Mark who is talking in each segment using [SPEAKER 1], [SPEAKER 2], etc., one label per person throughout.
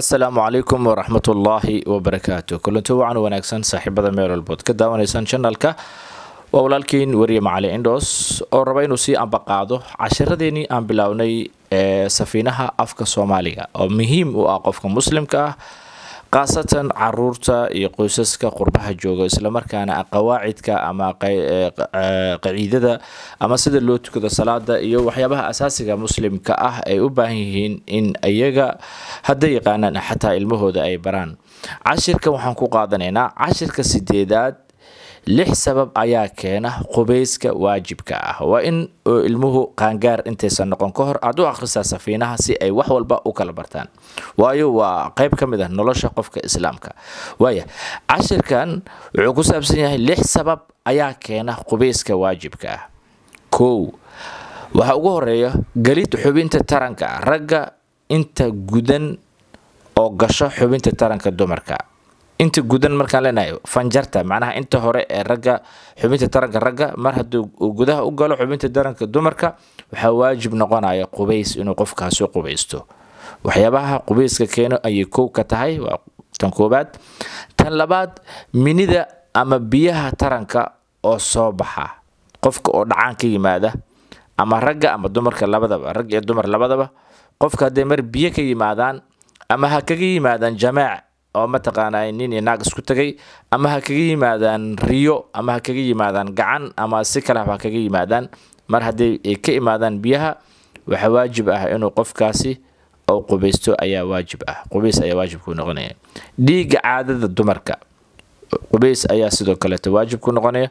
[SPEAKER 1] asalaamu calaykum waraxmatullaahi wabarakaatu kulanti wacan wanaagsan saaxiibada meel walbood ka daawanaysaan janalka waa walaalkiin weriye macali indhos oo raba inuu sii ambaqaado cashiradeenii aan bilownay ee safiinaha afka soomaaliga oo muhiim u ah qofka muslimka ah khaasatan caruurta iyo qoysaska qurbaha jooga islamarkaana qawaacidka ama e, e, qaciidada ama sida loo tukado salaada iyo waxyaabaha asaasiga muslimka ah ay u baahan yihiin in iyaga hadda yaqaanaan xataa ilmahooda ay baraan cashirka waxaan ku qaadanaynaa cashirka sideedaad lix sabab ayaa keena qubayska waajibka ah waa in ilmuhu qaangaar intaysan noqon ka hor aada u akhrisaa safiinaha si ay wax walba u kala bartaan waayo waa qayb ka mid ah nolosha qofka islaamka waaya cashirkan wuxuu ku saabsan yahay lix sabab ayaa keena qubayska waajibka ah kow waxaa ugu horeeya gelid xubinta taranka ragga inta gudan oo gasho xubinta taranka dumarka inta gudan markaan leenahay fanjarta macnaha inta hore ee ragga xubinta taranka ragga mar hadduu gudaha u galo xubinta taranka dumarka waxaa waajib noqonaya qubays inuu qofkaasi qubaysto waxyaabaha qubayska keeno ayay kow ka tahay waa tan koobaad tan labaad minida ama biyaha taranka oo soo baxa qofka oo dhacaan ka yimaada ama ragga ama dumarka labadaba rag iyo dumar labadaba qofka hadday mar biyo ka yimaadaan ama ha kaga yimaadaan jamaac oo mataqaanaa nin iyo naag isku tagay ama ha kaga yimaadaan riyo ama ha kaga yimaadaan gacan ama si kale ha kaga yimaadaan mar haddii ay ka imaadaan biyaha waxaa waajib ah inuu qofkaasi oo qubaysto ayaa waajib ah qubays ayaa waajibkuu noqonaya dhiigga caadada dumarka qubays ayaa sidoo kaleeto waajibku noqonaya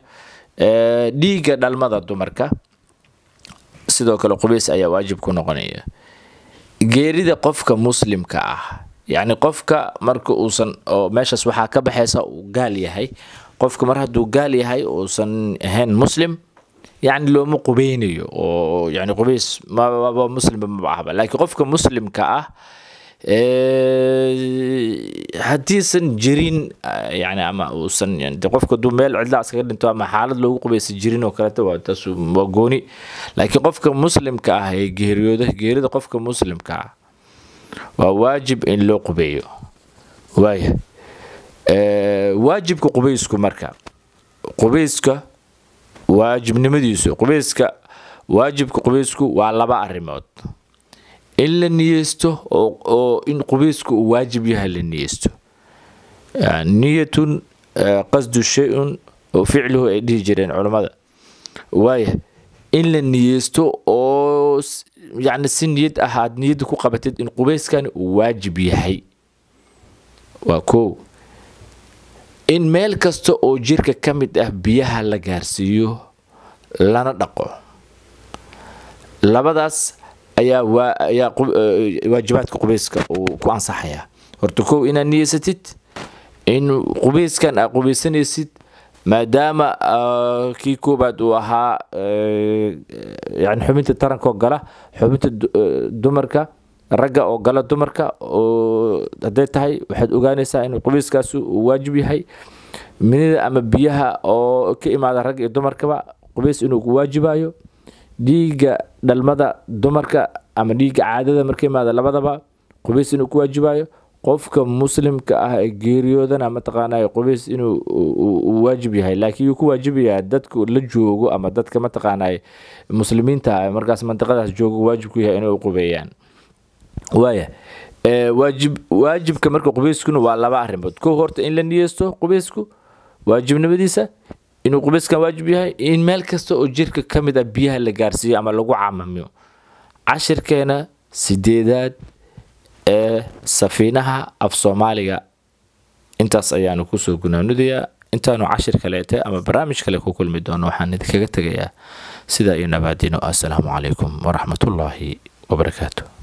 [SPEAKER 1] dhiigga dhalmada dumarka sidoo kale qubays ayaa waajibku noqonaya geerida qofka muslimka ah yacni qofka marka uusan oo meeshaas waxaa ka baxaysa uu gaal yahay qofka mar hadduu gaal yahay uusan ahayn muslim yacni looma qubeynayo oo yacni qubeys maba muslimba maba ahba laakiin qofka muslimka ah haddiisan jirin yani ama uusan qofka hadduu meel cidla iskaga dhinto ama xaalad loogu qubeysa jirin oo kaleeta waa taas waa gooni laakiin qofka muslimka ah ee geeriyooda geerida qofka muslimka ah waa waajib in loo qubeeyo waaya waajibka qubaysku marka qubayska waajibnimadiisu qubayska waajibka qubaysku waa laba arrimood in la niyeysto oo in qubaysku uu waajib yahay la niyeysto niyatun qasdu shay-un oo ficluhu ay dhihi jireen culammada waaya in la niyeysto oo yani si niyad ahaad niyadda ku qabatid in qubayskani uu waajib yahay waa kow in meel kasta oo jirka ka mid ah biyaha la gaarsiiyo lana dhaqo labadaas ayaa ayaa eh, waajibaadka qubayska uu ku ansaxayaa horta kow inaad niyeysatid in qubayskan aad qubaysanaysid maadaama ah, kii koobaad uu ahaa eh, yani xubinta taranka oo gala xubinta eh, dumarka ragga oo gala dumarka hadday tahay waxaad ogaanaysaa in qubayskaas uu waajib yahay minida ama biyaha oo ka imaada rag iyo dumarkaba qubays inuu ku waajibayo dhiiga dhalmada dumarka ama dhiigga caadada marka imaada labadaba qubays inuu ku waajibayo qofka muslimka ah ee geeriyoodana mataqaana qubeys inuu waajib yahay laakiin yuu ku waajibayaa dadka la joogo ama dadka mataqaana muslimiinta ah, markaas mandiqadaas joogo waajib ku yahay inay u qubeeyaan waaya waajib waajibka marka qubeyskuna waa laba arrimood ko horta in la niyeysto qubeysku waajibnimadiisa inuu qubeyskan waajib yahay in meel kasta oo jirka ka mid a ah biyaha la gaarsiiyo ama lagu camamiyo cashirkeena sideedaad ee safiinaha af soomaaliga intaas ayaanu kusoo gunaanudaya intaanu cashir kaleete ama barnaamij kale ku kulmi doono waxaan idinkaga tegayaa sidaa iyo nabaadino assalaamu calaykum waraxmatullaahi wabarakaatu